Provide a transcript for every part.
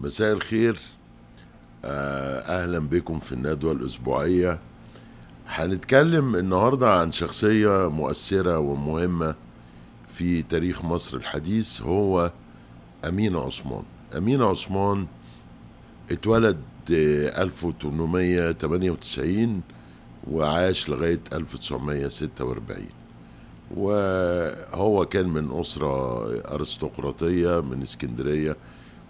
مساء الخير آه، اهلا بكم في الندوه الاسبوعيه هنتكلم النهارده عن شخصيه مؤثره ومهمه في تاريخ مصر الحديث هو امين عثمان امين عثمان اتولد 1898 وعاش لغايه 1946 وهو كان من اسره ارستقراطيه من اسكندريه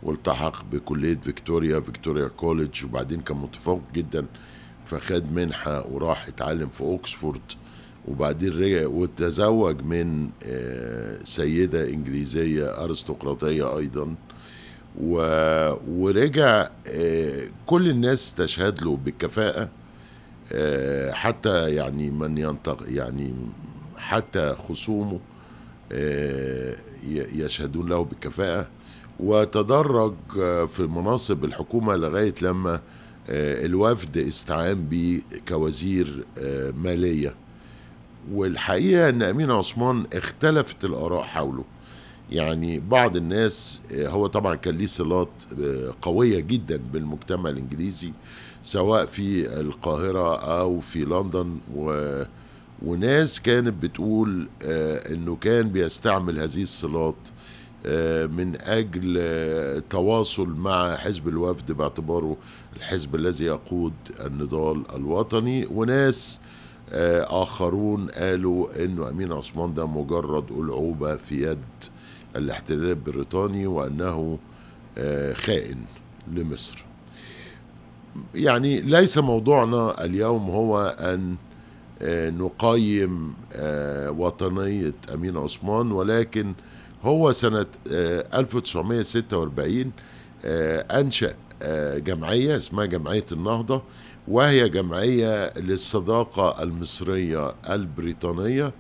والتحق بكلية فيكتوريا فيكتوريا كوليدج وبعدين كان متفوق جدا فخد منحة وراح اتعلم في أوكسفورد وبعدين رجع وتزوج من آه، سيدة إنجليزية أرستقراطية أيضا ورجع آه، كل الناس تشهد له بالكفاءة آه، حتى يعني من ينطق يعني حتى خصومه يشهدون له بالكفاءة وتدرج في مناصب الحكومة لغاية لما آه، الوفد استعان به كوزير آه، مالية والحقيقة أن أمين عثمان اختلفت الآراء حوله يعني بعض الناس آه، هو طبعا كان ليه صلات قوية جدا بالمجتمع الإنجليزي سواء في القاهرة أو في لندن و وناس كانت بتقول انه كان بيستعمل هذه الصلات آه، من أجل آه، تواصل مع حزب الوفد باعتباره الحزب الذي يقود النضال الوطني وناس آه، آخرون قالوا أنه أمين عثمان ده مجرد ألعوبة في يد الاحتلال البريطاني وأنه خائن لمصر يعني ليس موضوعنا اليوم هو أن نقيم وطنية أمين عثمان ولكن هو سنة 1946 آه، آه، أنشأ آه، جمعية اسمها جمعية النهضة وهي جمعية للصداقة المصرية البريطانية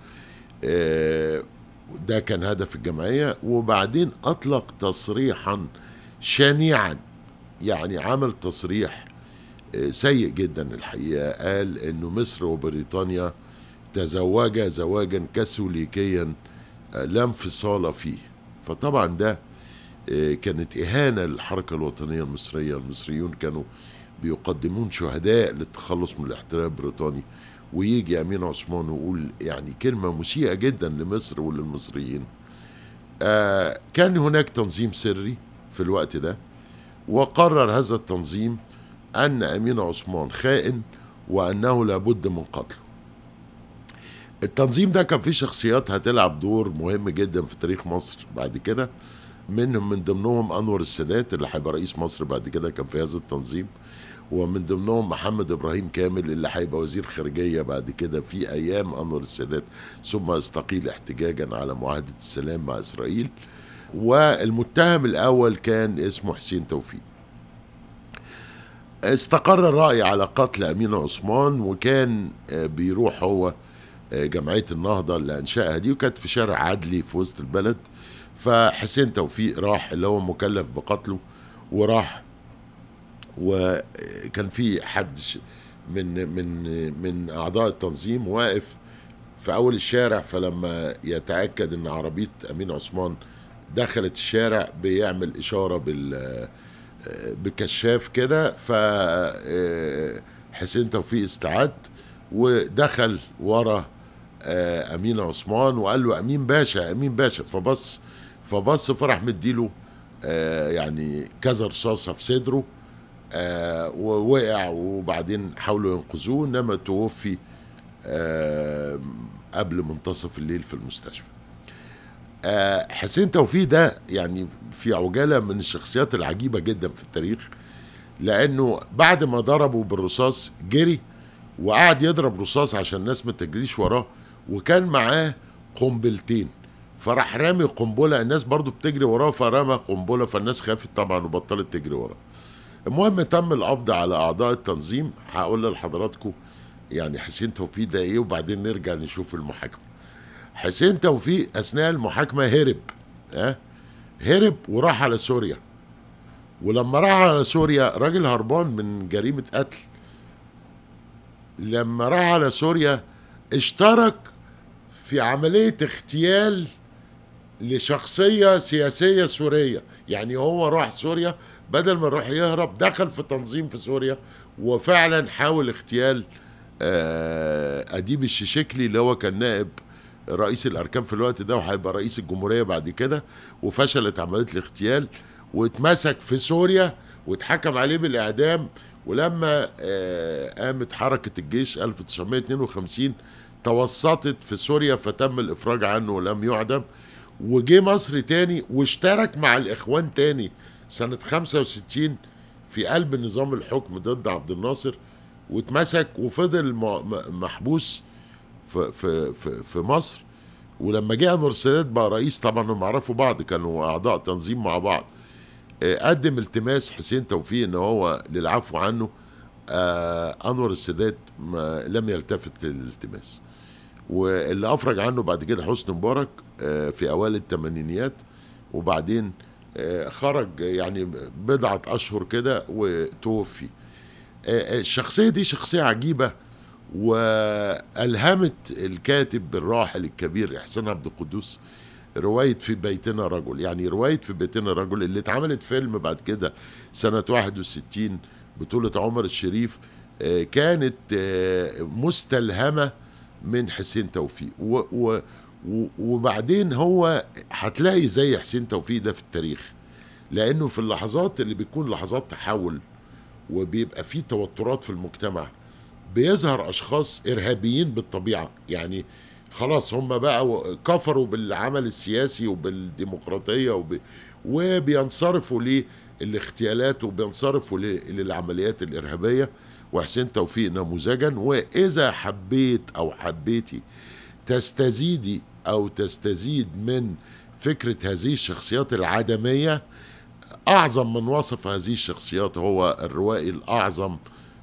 ده كان هدف الجمعية وبعدين أطلق تصريحا شنيعا يعني عمل تصريح سيء جدا الحقيقة قال أنه مصر وبريطانيا تزوجا زواجا كاثوليكيا لا انفصال فيه فطبعا ده آه، كانت إهانة للحركة الوطنية المصرية المصريون كانوا بيقدمون شهداء للتخلص من الاحتلال البريطاني ويجي أمين عثمان ويقول يعني كلمة مسيئة جدا لمصر وللمصريين آه، كان هناك تنظيم سري في الوقت ده وقرر هذا التنظيم أن أمين عثمان خائن وأنه لابد من قتله التنظيم ده كان فيه شخصيات هتلعب دور مهم جدا في تاريخ مصر بعد كده منهم من ضمنهم انور السادات اللي هيبقى رئيس مصر بعد كده كان في هذا التنظيم ومن ضمنهم محمد ابراهيم كامل اللي هيبقى وزير خارجيه بعد كده في ايام انور السادات ثم استقيل احتجاجا على معاهده السلام مع اسرائيل والمتهم الاول كان اسمه حسين توفيق استقر الراي على قتل امين عثمان وكان بيروح هو جمعيه النهضه اللي انشاها دي وكانت في شارع عدلي في وسط البلد فحسين توفيق راح اللي هو مكلف بقتله وراح وكان في حد من من من اعضاء التنظيم واقف في اول الشارع فلما يتاكد ان عربيه امين عثمان دخلت الشارع بيعمل اشاره بال بكشاف كده ف آه، حسين توفيق استعد ودخل ورا آه، امين عثمان وقال له امين باشا امين باشا فبص فبص فرح مديله آه، يعني كذا رصاصه في صدره آه، ووقع وبعدين حاولوا ينقذوه انما توفي قبل منتصف الليل في المستشفى حسين توفيق ده يعني في عجاله من الشخصيات العجيبه جدا في التاريخ لانه بعد ما ضربه بالرصاص جري وقعد يضرب رصاص عشان الناس ما تجريش وراه وكان معاه قنبلتين فراح رامي قنبله الناس برضو بتجري وراه فرمى قنبله فالناس خافت طبعا وبطلت تجري وراه المهم تم القبض على اعضاء التنظيم هقول لحضراتكم يعني حسين توفيق ده ايه وبعدين نرجع نشوف المحاكمه حسين توفيق اثناء المحاكمه هرب ها هرب وراح على سوريا ولما راح على سوريا راجل هربان من جريمه قتل لما راح على سوريا اشترك في عملية اغتيال لشخصية سياسية سورية يعني هو راح سوريا بدل ما يروح يهرب دخل في تنظيم في سوريا وفعلا حاول اغتيال آه، أديب الشيشكلي اللي هو كان نائب رئيس الأركان في الوقت ده وهيبقى رئيس الجمهورية بعد كده وفشلت عملية الاغتيال واتمسك في سوريا واتحكم عليه بالإعدام ولما آه، قامت حركة الجيش 1952 توسطت في سوريا فتم الإفراج عنه ولم يعدم وجه مصر تاني واشترك مع الإخوان تاني سنة 65 في قلب نظام الحكم ضد عبد الناصر واتمسك وفضل محبوس في في في, مصر ولما جه انور السادات بقى رئيس طبعا هم عرفوا بعض كانوا اعضاء تنظيم مع بعض آه، قدم التماس حسين توفيق ان هو للعفو عنه آه، انور السادات لم يلتفت للالتماس واللي افرج عنه بعد كده حسني مبارك آه، في اوائل الثمانينيات وبعدين آه، خرج يعني بضعه اشهر كده وتوفي آه، الشخصيه دي شخصيه عجيبه والهمت الكاتب الراحل الكبير احسان عبد القدوس رواية في بيتنا رجل يعني رواية في بيتنا رجل اللي اتعملت فيلم بعد كده سنة 61 بطولة عمر الشريف كانت مستلهمة من حسين توفيق و و وبعدين هو هتلاقي زي حسين توفيق ده في التاريخ لانه في اللحظات اللي بيكون لحظات تحول وبيبقى في توترات في المجتمع بيظهر اشخاص ارهابيين بالطبيعه يعني خلاص هم بقى كفروا بالعمل السياسي وبالديمقراطيه وب... وبينصرفوا للاغتيالات وبينصرفوا للعمليات الارهابيه وحسين توفيق نموذجا واذا حبيت او حبيتي تستزيدي او تستزيد من فكره هذه الشخصيات العدميه اعظم من وصف هذه الشخصيات هو الروائي الاعظم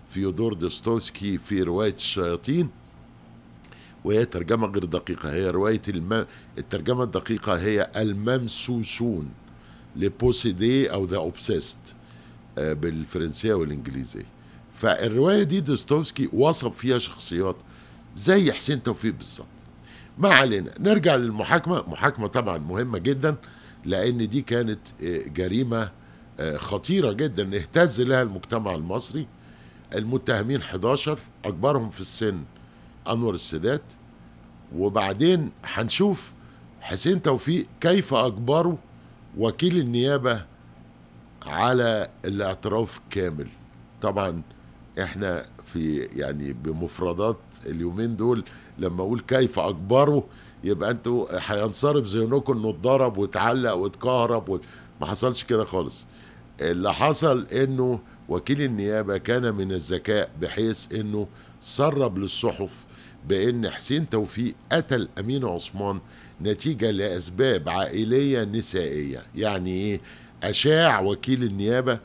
فيودور دوستويفسكي في روايه الشياطين وهي ترجمة غير دقيقة هي رواية الم... الترجمة الدقيقة هي الممسوسون لبوسيدي أو ذا أوبسيست بالفرنسية والإنجليزية فالرواية دي دوستويفسكي وصف فيها شخصيات زي حسين توفيق بالظبط ما علينا نرجع للمحاكمة محاكمة طبعا مهمة جدا لأن دي كانت آه، جريمة آه، خطيرة جدا اهتز لها المجتمع المصري المتهمين 11 أكبرهم في السن أنور السادات وبعدين هنشوف حسين توفيق كيف أجبره وكيل النيابة على الاعتراف كامل طبعا احنا في يعني بمفردات اليومين دول لما اقول كيف اكبره يبقى انتوا هينصرف ذهنكم انه اتضرب واتعلق واتكهرب وت... ما حصلش كده خالص اللي حصل انه وكيل النيابه كان من الذكاء بحيث انه سرب للصحف بان حسين توفيق قتل امين عثمان نتيجه لاسباب عائليه نسائيه يعني ايه اشاع وكيل النيابه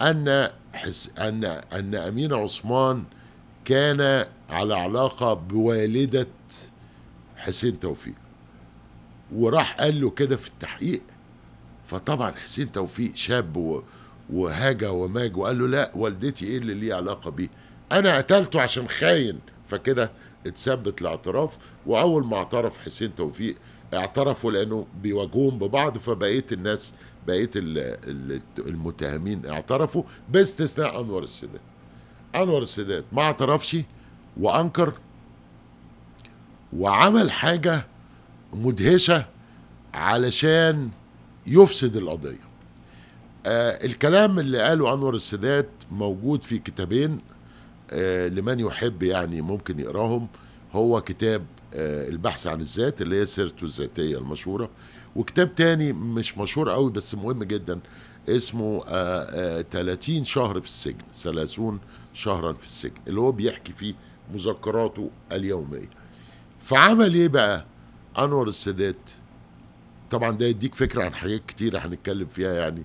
أن حس أن أن أمين عثمان كان على علاقة بوالدة حسين توفيق وراح قال له كده في التحقيق فطبعا حسين توفيق شاب وهاجى وماج وقال له لا والدتي ايه اللي ليه علاقة بيه انا قتلته عشان خاين فكده اتثبت الاعتراف واول ما اعترف حسين توفيق اعترفوا لانه بيواجهوهم ببعض فبقيه الناس بقيه المتهمين اعترفوا باستثناء انور السادات انور السادات ما اعترفش وانكر وعمل حاجه مدهشه علشان يفسد القضيه آه الكلام اللي قاله انور السادات موجود في كتابين آه لمن يحب يعني ممكن يقراهم هو كتاب آه البحث عن الذات اللي هي سيرته الذاتيه المشهوره وكتاب تاني مش مشهور قوي بس مهم جدا اسمه 30 آه، آه، شهر في السجن 30 شهرا في السجن اللي هو بيحكي فيه مذكراته اليوميه فعمل ايه بقى انور السادات طبعا ده يديك فكره عن حاجات كتير هنتكلم فيها يعني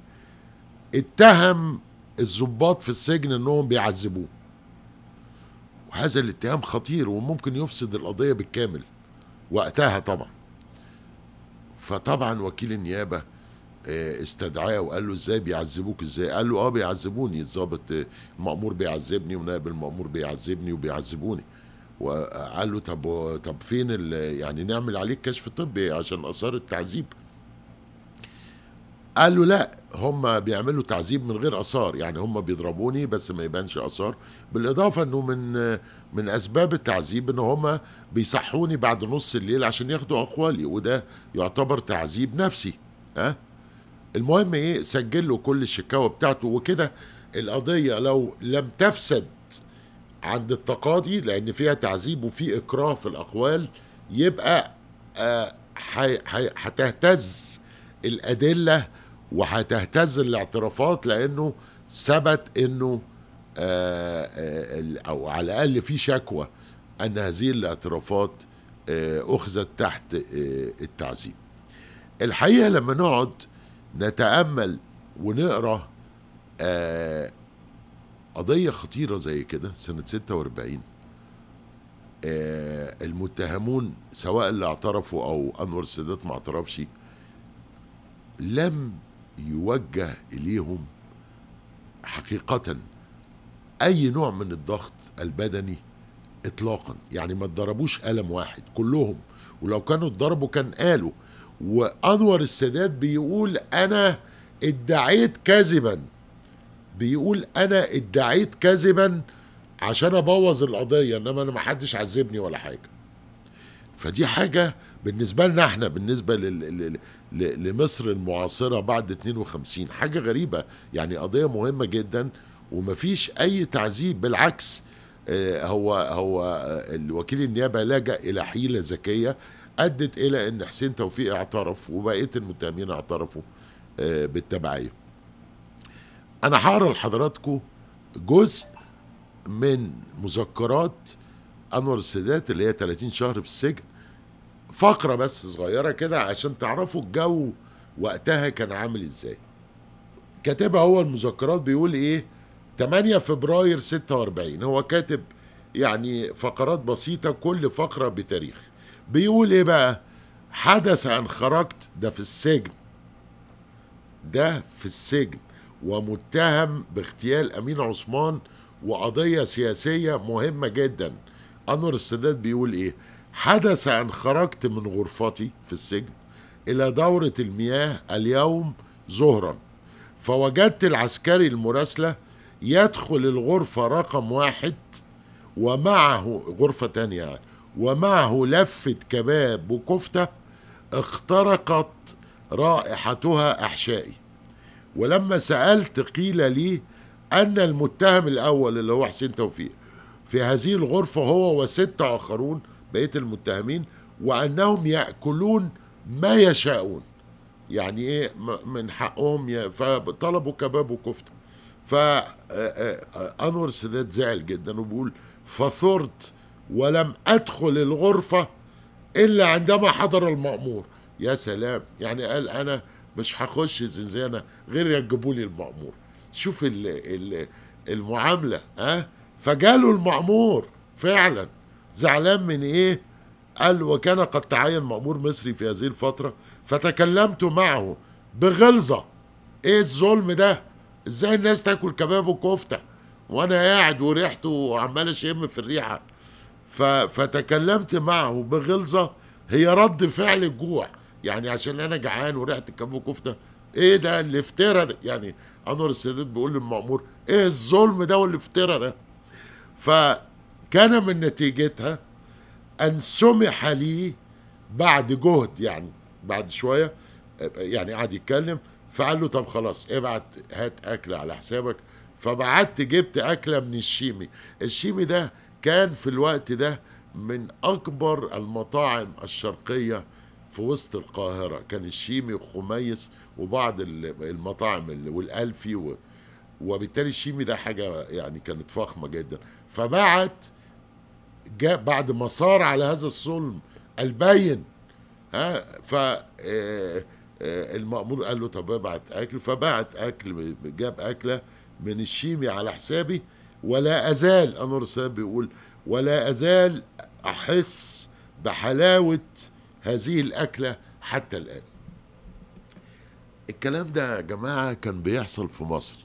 اتهم الضباط في السجن انهم بيعذبوه وهذا الاتهام خطير وممكن يفسد القضيه بالكامل وقتها طبعا فطبعا وكيل النيابه آه، استدعاه وقال له ازاي بيعذبوك ازاي قال له اه بيعذبوني الظابط المأمور آه، بيعذبني ونائب المأمور بيعذبني وبيعذبوني وقال له طب طب فين يعني نعمل عليك كشف طبي عشان اثار التعذيب قالوا لا هم بيعملوا تعذيب من غير اثار يعني هم بيضربوني بس ما يبانش اثار بالاضافه انه من من اسباب التعذيب ان هم بيصحوني بعد نص الليل عشان ياخدوا اقوالي وده يعتبر تعذيب نفسي ها المهم ايه سجل له كل الشكاوى بتاعته وكده القضيه لو لم تفسد عند التقاضي لان فيها تعذيب وفي اكراه في الاقوال يبقى آه، هتهتز آه الادله وهتهتز الاعترافات لانه ثبت انه آه، آه، او على الاقل في شكوى ان هذه الاعترافات آه، اخذت تحت التعذيب الحقيقه لما نقعد نتامل ونقرا قضيه خطيره زي كده سنه 46 المتهمون سواء اللي اعترفوا او انور السادات ما اعترفش لم يوجه اليهم حقيقه اي نوع من الضغط البدني اطلاقا يعني ما اتضربوش قلم واحد كلهم ولو كانوا اتضربوا كان قالوا وانور السادات بيقول انا ادعيت كذبا بيقول انا ادعيت كذبا عشان ابوظ القضيه انما انا ما حدش عذبني ولا حاجه فدي حاجه بالنسبه لنا احنا بالنسبه لل... لمصر المعاصرة بعد 52 حاجة غريبة يعني قضية مهمة جدا ومفيش أي تعذيب بالعكس آه، هو هو آه، الوكيل النيابة لجأ إلى حيلة ذكية أدت إلى أن حسين توفيق اعترف وبقية المتهمين اعترفوا آه، بالتبعية أنا هقرا لحضراتكم جزء من مذكرات أنور السادات اللي هي 30 شهر في السجن فقره بس صغيره كده عشان تعرفوا الجو وقتها كان عامل ازاي كاتبها هو المذكرات بيقول ايه 8 فبراير 46 هو كاتب يعني فقرات بسيطه كل فقره بتاريخ بيقول ايه بقى حدث ان خرجت ده في السجن ده في السجن ومتهم باغتيال امين عثمان وقضيه سياسيه مهمه جدا انور السادات بيقول ايه حدث أن خرجت من غرفتي في السجن إلى دورة المياه اليوم ظهرا فوجدت العسكري المراسلة يدخل الغرفة رقم واحد ومعه غرفة تانية يعني ومعه لفة كباب وكفتة اخترقت رائحتها أحشائي ولما سألت قيل لي أن المتهم الأول اللي هو حسين توفيق في هذه الغرفة هو وستة آخرون بقيه المتهمين وانهم ياكلون ما يشاءون يعني ايه من حقهم فطلبوا كباب وكفته فانور السادات زعل جدا وبيقول فثرت ولم ادخل الغرفه الا عندما حضر المامور يا سلام يعني قال انا مش هخش زنزانه غير يجيبوا لي المامور شوف الـ الـ المعامله ها أه؟ فجاله المامور فعلا زعلان من ايه قال وكان قد تعين مأمور مصري في هذه الفترة فتكلمت معه بغلظة ايه الظلم ده ازاي الناس تاكل كباب وكفتة وانا قاعد وريحته وعمال اشم في الريحة ف... فتكلمت معه بغلظة هي رد فعل الجوع يعني عشان انا جعان وريحة الكباب وكفتة ايه ده الافتراء ده يعني انور السادات بيقول للمأمور ايه الظلم ده والافتراء ده ف كان من نتيجتها أن سمح لي بعد جهد يعني بعد شوية يعني قعد يتكلم فقال له طب خلاص ابعت هات أكل على حسابك فبعت جبت أكلة من الشيمي الشيمي ده كان في الوقت ده من أكبر المطاعم الشرقية في وسط القاهرة كان الشيمي وخميس وبعض المطاعم والألفي وبالتالي الشيمي ده حاجة يعني كانت فخمة جدا فبعت جاء بعد ما صار على هذا الظلم البين ها ف آه، آه، المأمور قال له طب ابعت اكل فبعت اكل جاب اكله من الشيمي على حسابي ولا ازال انور السادات بيقول ولا ازال احس بحلاوه هذه الاكله حتى الان الكلام ده يا جماعه كان بيحصل في مصر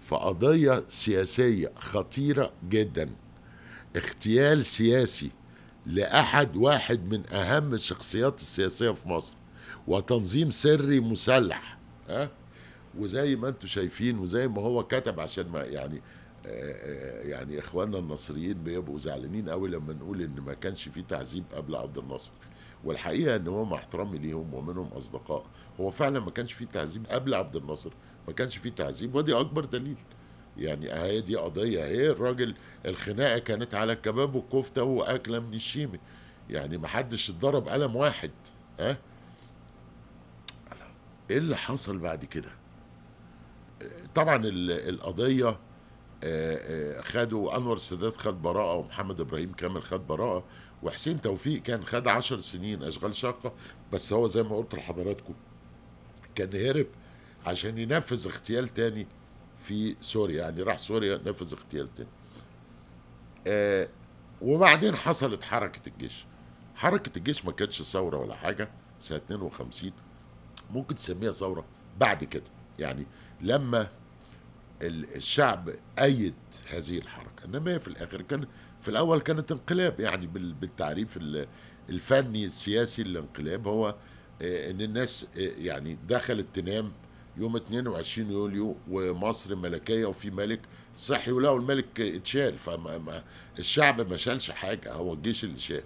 في قضيه سياسيه خطيره جدا اغتيال سياسي لأحد واحد من أهم الشخصيات السياسية في مصر وتنظيم سري مسلح أه؟ وزي ما انتم شايفين وزي ما هو كتب عشان ما يعني آه، آه، يعني اخواننا النصريين بيبقوا زعلانين قوي لما نقول ان ما كانش في تعذيب قبل عبد الناصر والحقيقه ان هو مع احترامي ليهم ومنهم اصدقاء هو فعلا ما كانش في تعذيب قبل عبد الناصر ما كانش في تعذيب ودي اكبر دليل يعني هي دي قضيه اهي الراجل الخناقه كانت على الكباب والكفته واكله من الشيمه يعني ما حدش اتضرب قلم واحد ها ايه اللي حصل بعد كده طبعا القضيه آه، آه، خدوا انور السادات خد براءه ومحمد ابراهيم كامل خد براءه وحسين توفيق كان خد عشر سنين اشغال شاقه بس هو زي ما قلت لحضراتكم كان هرب عشان ينفذ اغتيال تاني في سوريا يعني راح سوريا نفذ اغتيال تاني آه وبعدين حصلت حركة الجيش حركة الجيش ما كانتش ثورة ولا حاجة سنة 52 ممكن تسميها ثورة بعد كده يعني لما الشعب أيد هذه الحركة إنما في الآخر كان في الأول كانت انقلاب يعني بالتعريف الفني السياسي للانقلاب هو آه، إن الناس آه، يعني دخلت تنام يوم 22 يوليو ومصر ملكيه وفي ملك صحي ولقوا الملك اتشال فالشعب ما شالش حاجه هو الجيش اللي شال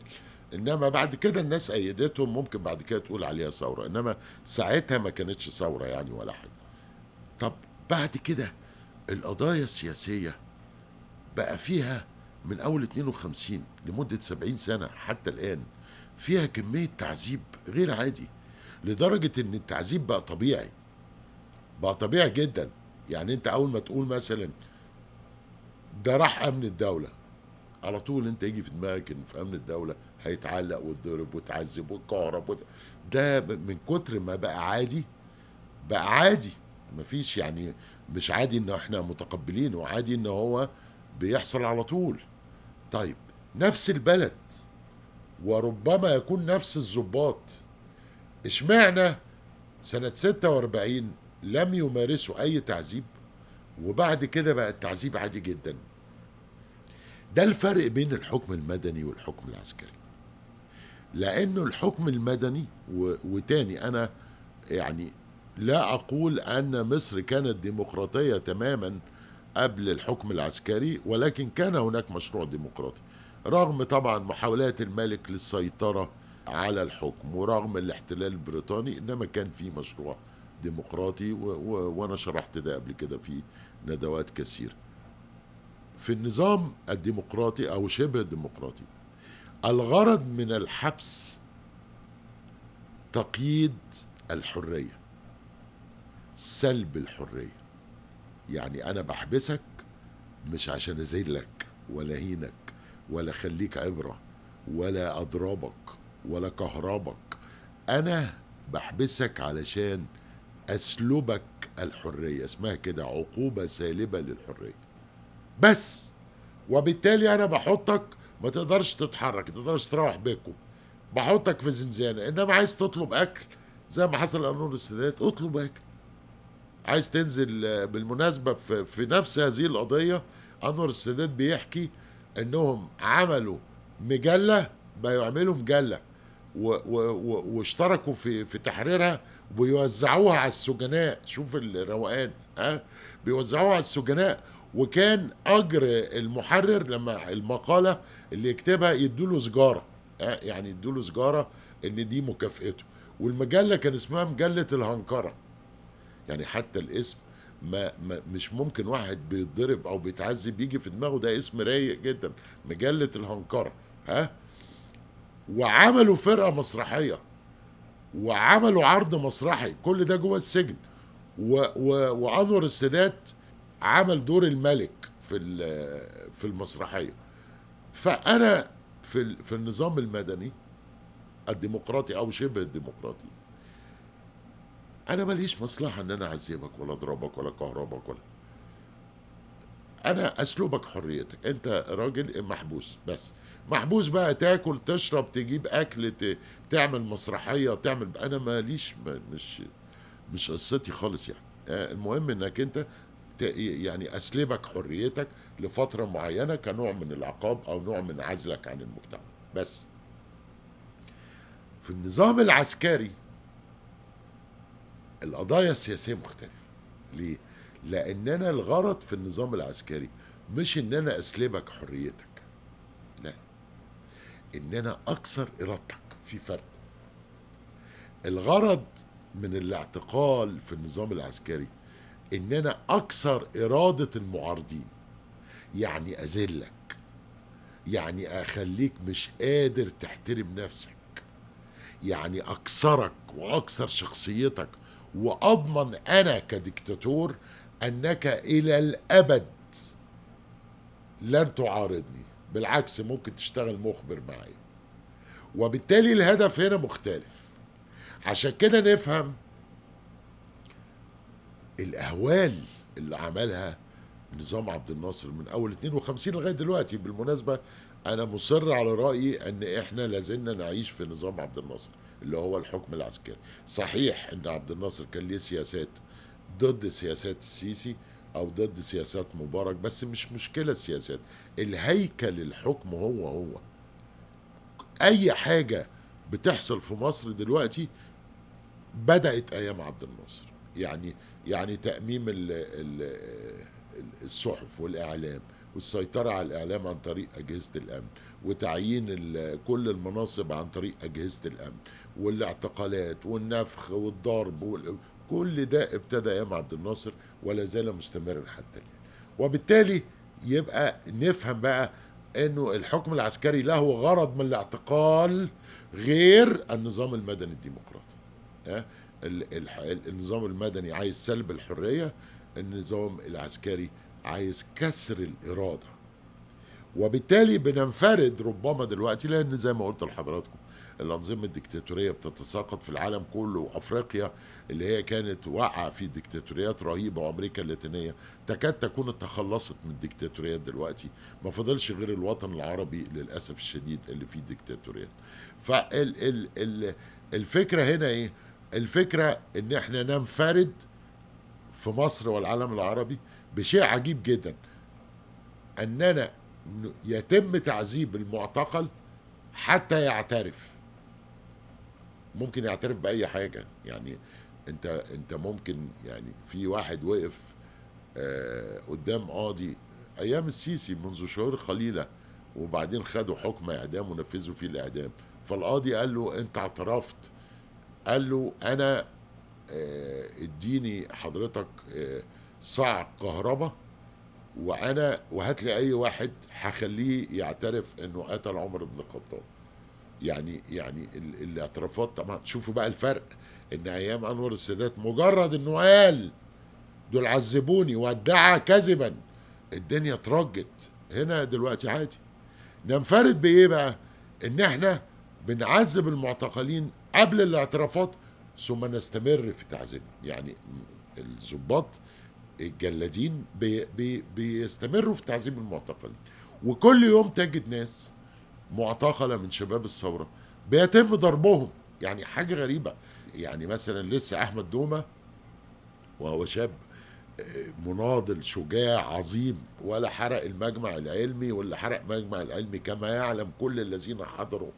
انما بعد كده الناس ايدتهم ممكن بعد كده تقول عليها ثوره انما ساعتها ما كانتش ثوره يعني ولا حاجه طب بعد كده القضايا السياسيه بقى فيها من اول 52 لمده 70 سنه حتى الان فيها كميه تعذيب غير عادي لدرجه ان التعذيب بقى طبيعي بقى طبيعي جدا يعني انت اول ما تقول مثلا ده راح امن الدوله على طول انت يجي في دماغك ان في امن الدوله هيتعلق ويتضرب ويتعذب ويتكهرب وت... ده من كتر ما بقى عادي بقى عادي مفيش يعني مش عادي ان احنا متقبلين وعادي ان هو بيحصل على طول طيب نفس البلد وربما يكون نفس الظباط اشمعنى سنة 46 لم يمارسوا أي تعذيب وبعد كده بقى التعذيب عادي جدا ده الفرق بين الحكم المدني والحكم العسكري لأنه الحكم المدني و... وتاني أنا يعني لا أقول أن مصر كانت ديمقراطية تماما قبل الحكم العسكري ولكن كان هناك مشروع ديمقراطي رغم طبعا محاولات الملك للسيطرة على الحكم ورغم الاحتلال البريطاني إنما كان في مشروع ديمقراطي وانا شرحت ده قبل كده في ندوات كثيره في النظام الديمقراطي او شبه الديمقراطي الغرض من الحبس تقييد الحريه سلب الحريه يعني انا بحبسك مش عشان اذلك ولا هينك ولا خليك عبره ولا اضربك ولا كهربك انا بحبسك علشان أسلبك الحرية اسمها كده عقوبة سالبة للحرية بس وبالتالي أنا بحطك ما تقدرش تتحرك ما تقدرش تروح بيكم بحطك في زنزانة إنما عايز تطلب أكل زي ما حصل أنور السادات اطلب أكل عايز تنزل بالمناسبة في, في نفس هذه القضية أنور السادات بيحكي إنهم عملوا مجلة بيعملوا مجلة واشتركوا في في تحريرها بيوزعوها على السجناء شوف الروقان ها بيوزعوها على السجناء وكان اجر المحرر لما المقاله اللي يكتبها يدوله سجاره يعني يدوله سجاره ان دي مكافاته والمجله كان اسمها مجله الهنكره يعني حتى الاسم ما, ما مش ممكن واحد بيتضرب او بيتعذب يجي في دماغه ده اسم رايق جدا مجله الهنكره ها وعملوا فرقه مسرحيه وعملوا عرض مسرحي كل ده جوه السجن و... و... وانور السادات عمل دور الملك في في المسرحيه فانا في في النظام المدني الديمقراطي او شبه الديمقراطي انا ماليش مصلحه ان انا اعذبك ولا اضربك ولا كهربك ولا انا اسلوبك حريتك انت راجل محبوس بس محبوس بقى تاكل تشرب تجيب اكل تعمل مسرحيه تعمل انا ماليش مش مش قصتي خالص يعني آه، المهم انك انت يعني اسلبك حريتك لفتره معينه كنوع من العقاب او نوع من عزلك عن المجتمع بس في النظام العسكري القضايا السياسيه مختلفه ليه لان انا الغرض في النظام العسكري مش ان انا اسلبك حريتك ان انا اكسر ارادتك في فرق الغرض من الاعتقال في النظام العسكري ان انا اكسر اراده المعارضين يعني اذلك يعني اخليك مش قادر تحترم نفسك يعني اكسرك واكسر شخصيتك واضمن انا كديكتاتور انك الى الابد لن تعارضني بالعكس ممكن تشتغل مخبر معايا وبالتالي الهدف هنا مختلف عشان كده نفهم الاهوال اللي عملها نظام عبد الناصر من اول 52 لغايه دلوقتي بالمناسبه انا مصر على رايي ان احنا لازلنا نعيش في نظام عبد الناصر اللي هو الحكم العسكري صحيح ان عبد الناصر كان ليه سياسات ضد سياسات السيسي او ضد سياسات مبارك بس مش مشكله السياسات الهيكل الحكم هو هو اي حاجه بتحصل في مصر دلوقتي بدات ايام عبد الناصر يعني يعني تاميم الصحف والاعلام والسيطره على الاعلام عن طريق اجهزه الامن وتعيين كل المناصب عن طريق اجهزه الامن والاعتقالات والنفخ والضرب كل ده ابتدى ايام عبد الناصر ولا زال مستمرا حتى الان وبالتالي يبقى نفهم بقى انه الحكم العسكري له غرض من الاعتقال غير النظام المدني الديمقراطي ها النظام المدني عايز سلب الحريه النظام العسكري عايز كسر الاراده وبالتالي بننفرد ربما دلوقتي لان زي ما قلت لحضراتكم الأنظمة الدكتاتورية بتتساقط في العالم كله وأفريقيا اللي هي كانت واقعة في دكتاتوريات رهيبة وأمريكا اللاتينية تكاد تكون اتخلصت من الدكتاتوريات دلوقتي ما فضلش غير الوطن العربي للأسف الشديد اللي فيه دكتاتوريات فالفكرة هنا إيه الفكرة إن إحنا ننفرد في مصر والعالم العربي بشيء عجيب جدا أننا يتم تعذيب المعتقل حتى يعترف ممكن يعترف باي حاجه يعني انت انت ممكن يعني في واحد وقف آه قدام قاضي ايام السيسي منذ شهور قليله وبعدين خدوا حكم اعدام ونفذوا فيه الاعدام فالقاضي قال له انت اعترفت قال له انا آه اديني حضرتك آه صاع كهرباء وانا وهات لي اي واحد هخليه يعترف انه قتل عمر بن الخطاب يعني يعني الاعترافات طبعا شوفوا بقى الفرق ان ايام انور السادات مجرد انه قال دول عذبوني وادعى كذبا الدنيا اترجت هنا دلوقتي عادي ننفرد بايه بقى ان احنا بنعذب المعتقلين قبل الاعترافات ثم نستمر في تعذيبهم يعني الظباط الجلادين بي بي بيستمروا في تعذيب المعتقلين وكل يوم تجد ناس معتقله من شباب الثوره بيتم ضربهم يعني حاجه غريبه يعني مثلا لسه احمد دومه وهو شاب آه، مناضل شجاع عظيم ولا حرق المجمع العلمي ولا حرق مجمع العلمي كما يعلم كل الذين حضروا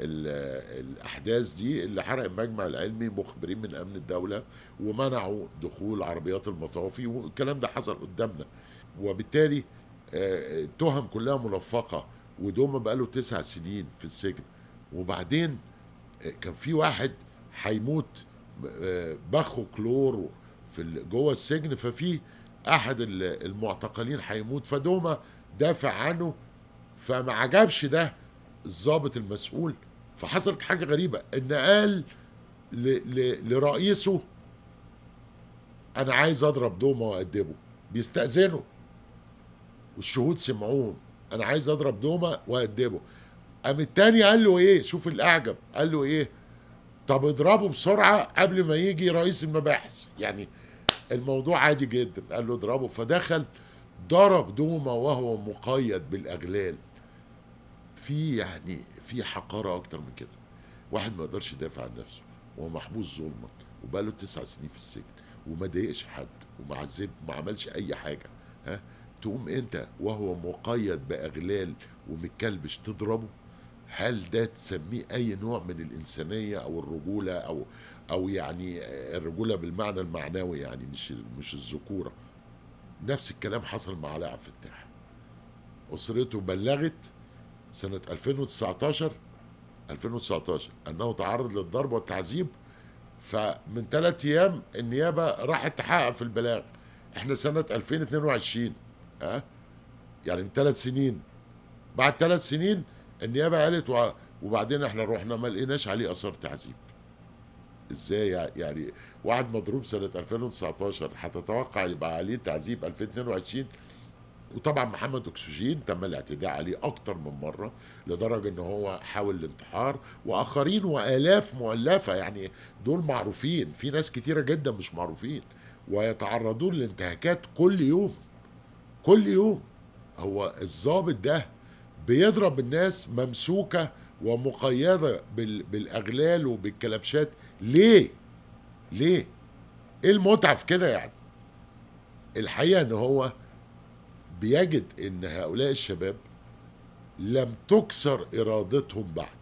الاحداث دي اللي حرق المجمع العلمي مخبرين من امن الدوله ومنعوا دخول عربيات المطافي والكلام ده حصل قدامنا وبالتالي آه، آه، التهم كلها ملفقه ودوما بقاله تسع سنين في السجن وبعدين آه، كان في واحد هيموت بخه آه، كلور في جوه السجن ففي احد المعتقلين هيموت فدوما دافع عنه فما عجبش ده الضابط المسؤول فحصلت حاجه غريبه ان قال لرئيسه انا عايز اضرب دوما وادبه بيستاذنه والشهود سمعوهم انا عايز اضرب دومه وادبه قام التاني قال له ايه شوف الاعجب قال له ايه طب اضربه بسرعه قبل ما يجي رئيس المباحث يعني الموضوع عادي جدا قال له اضربه فدخل ضرب دوما وهو مقيد بالاغلال في يعني في حقاره اكتر من كده واحد ما يقدرش يدافع عن نفسه وهو محبوس ظلما وبقاله تسع سنين في السجن وما ضايقش حد وما عذب ما عملش اي حاجه ها تقوم انت وهو مقيد باغلال ومتكلبش تضربه هل ده تسميه اي نوع من الانسانيه او الرجوله او او يعني الرجوله بالمعنى المعنوي يعني مش مش الذكوره نفس الكلام حصل مع علاء عبد الفتاح اسرته بلغت سنه 2019 2019 انه تعرض للضرب والتعذيب فمن ثلاث ايام النيابه راحت تحقق في البلاغ احنا سنه 2022 ها يعني من ثلاث سنين بعد ثلاث سنين النيابه قالت وبعدين احنا رحنا ما لقيناش عليه اثار تعذيب ازاي يعني واحد مضروب سنه 2019 هتتوقع يبقى عليه تعذيب 2022 وطبعا محمد اكسجين تم الاعتداء عليه اكتر من مره لدرجه ان هو حاول الانتحار واخرين والاف مؤلفه يعني دول معروفين في ناس كتيره جدا مش معروفين ويتعرضون لانتهاكات كل يوم كل يوم هو الظابط ده بيضرب الناس ممسوكه ومقيده بالاغلال وبالكلبشات ليه؟ ليه؟ ايه المتعه في كده يعني؟ الحقيقه ان هو بيجد ان هؤلاء الشباب لم تكسر ارادتهم بعد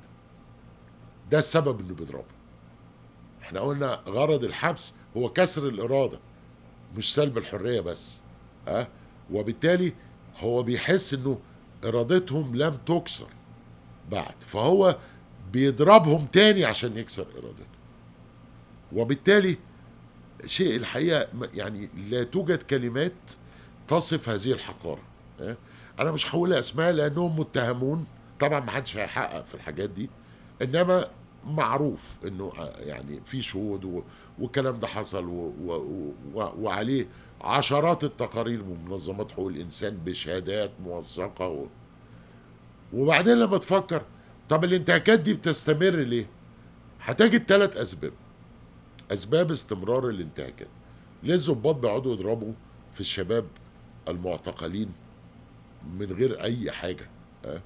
ده السبب انه بيضربه احنا قلنا غرض الحبس هو كسر الاراده مش سلب الحريه بس ها أه؟ وبالتالي هو بيحس انه ارادتهم لم تكسر بعد فهو بيضربهم تاني عشان يكسر ارادتهم وبالتالي شيء الحقيقه يعني لا توجد كلمات تصف هذه الحقاره انا مش هقول اسماء لانهم متهمون طبعا ما حدش هيحقق في الحاجات دي انما معروف انه يعني في شهود والكلام ده حصل وعليه عشرات التقارير من منظمات حقوق الانسان بشهادات موثقه و... وبعدين لما تفكر طب الانتهاكات دي بتستمر ليه؟ هتجد ثلاث اسباب اسباب استمرار الانتهاكات ليه الظباط بيقعدوا يضربوا في الشباب المعتقلين من غير اي حاجه أه؟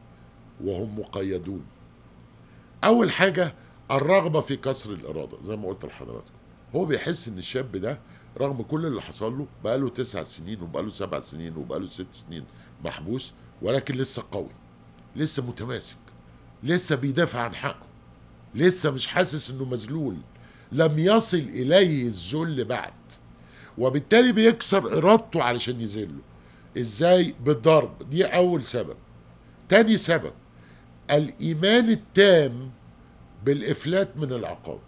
وهم مقيدون اول حاجه الرغبه في كسر الاراده زي ما قلت لحضراتكم هو بيحس ان الشاب ده رغم كل اللي حصل له بقى له تسع سنين وبقى له سبع سنين وبقى له ست سنين محبوس ولكن لسه قوي لسه متماسك لسه بيدافع عن حقه لسه مش حاسس انه مذلول لم يصل اليه الذل بعد وبالتالي بيكسر ارادته علشان يذله ازاي بالضرب دي اول سبب تاني سبب الايمان التام بالافلات من العقاب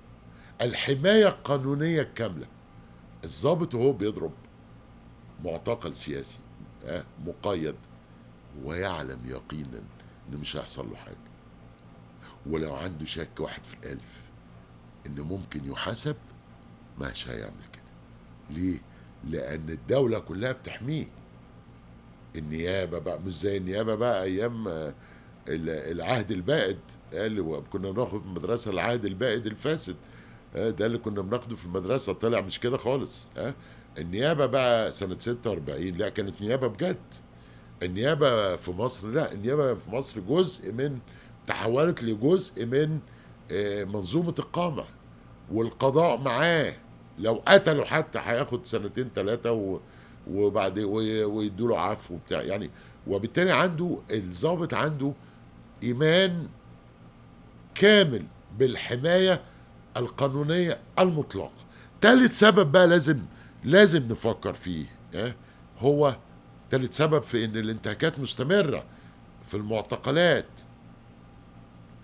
الحمايه القانونيه الكامله الظابط وهو بيضرب معتقل سياسي مقيد ويعلم يقينا ان مش هيحصل له حاجه ولو عنده شك واحد في الالف ان ممكن يحاسب مش هيعمل كده ليه لان الدوله كلها بتحميه النيابه بقى مش زي النيابه بقى ايام العهد البائد قال كنا ناخد في المدرسه العهد البائد الفاسد آه، ده اللي كنا بناخده في المدرسه طلع مش كده خالص ها آه. النيابه بقى سنه 46 لا كانت نيابه بجد النيابه في مصر لا النيابه في مصر جزء من تحولت لجزء من آه، منظومه القامه والقضاء معاه لو قتلوا حتى هياخد سنتين ثلاثه وبعد ويدوا له عفو وبتاع يعني وبالتالي عنده الظابط عنده ايمان كامل بالحمايه القانونية المطلقة تالت سبب بقى لازم لازم نفكر فيه اه هو تالت سبب في ان الانتهاكات مستمرة في المعتقلات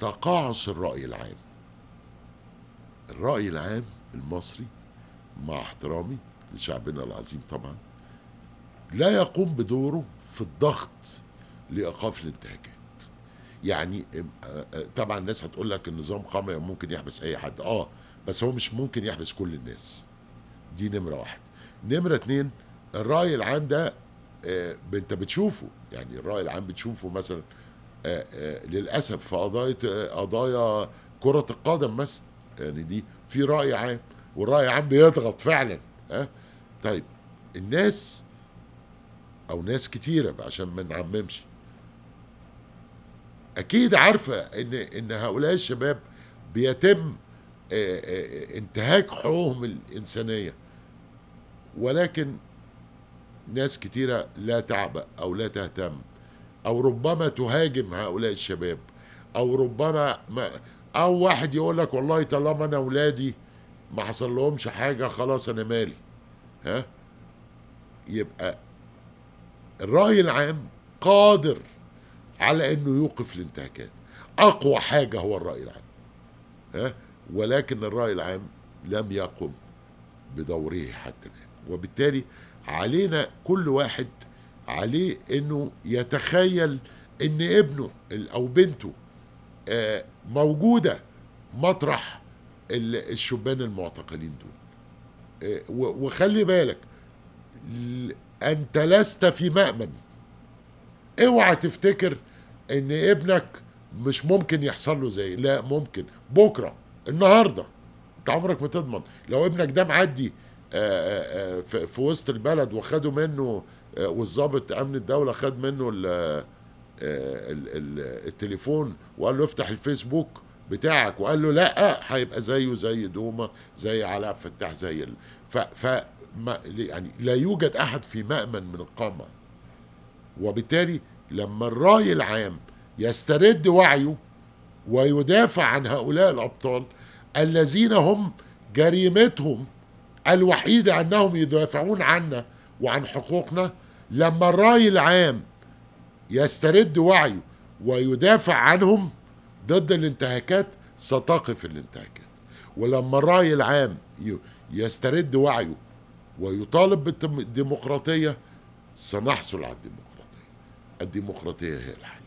تقاعس الرأي العام الرأي العام المصري مع احترامي لشعبنا العظيم طبعا لا يقوم بدوره في الضغط لإيقاف الانتهاكات يعني آه، آه، طبعا الناس هتقول لك النظام قام ممكن يحبس اي حد اه بس هو مش ممكن يحبس كل الناس دي نمره واحد نمره اتنين الراي العام ده آه انت بتشوفه يعني الراي العام بتشوفه مثلا آه آه للاسف في قضايا آه، قضايا كره القدم مثلا يعني دي في راي عام والراي العام بيضغط فعلا ها طيب الناس او ناس كتيره عشان ما نعممش اكيد عارفه ان ان هؤلاء الشباب بيتم آه، آه، انتهاك حقوقهم الانسانيه ولكن ناس كتيره لا تعبأ او لا تهتم او ربما تهاجم هؤلاء الشباب او ربما ما او واحد يقول لك والله طالما انا اولادي ما حصل لهمش حاجه خلاص انا مالي ها يبقى الراي العام قادر على انه يوقف الانتهاكات اقوى حاجه هو الراي العام ها ولكن الراي العام لم يقم بدوره حتى الان وبالتالي علينا كل واحد عليه انه يتخيل ان ابنه او بنته آه، موجوده مطرح الشبان المعتقلين دول آه، وخلي بالك انت لست في مامن اوعى تفتكر ان ابنك مش ممكن يحصل له زي لا ممكن بكره النهارده انت عمرك ما تضمن لو ابنك ده معدي آه، آه، آه، في وسط البلد وخدوا منه والظابط امن الدوله خد منه التليفون وقال له افتح الفيسبوك بتاعك وقال له لا هيبقى زيه زي دوما زي علاء فتاح زي ال... ف, ف يعني لا يوجد احد في مأمن من القمع وبالتالي لما الراي العام يسترد وعيه ويدافع عن هؤلاء الابطال الذين هم جريمتهم الوحيده انهم يدافعون عنا وعن حقوقنا لما الراي العام يسترد وعيه ويدافع عنهم ضد الانتهاكات ستقف الانتهاكات ولما الراي العام يسترد وعيه ويطالب بالديمقراطيه سنحصل على الديمقراطيه الديمقراطية هي الحل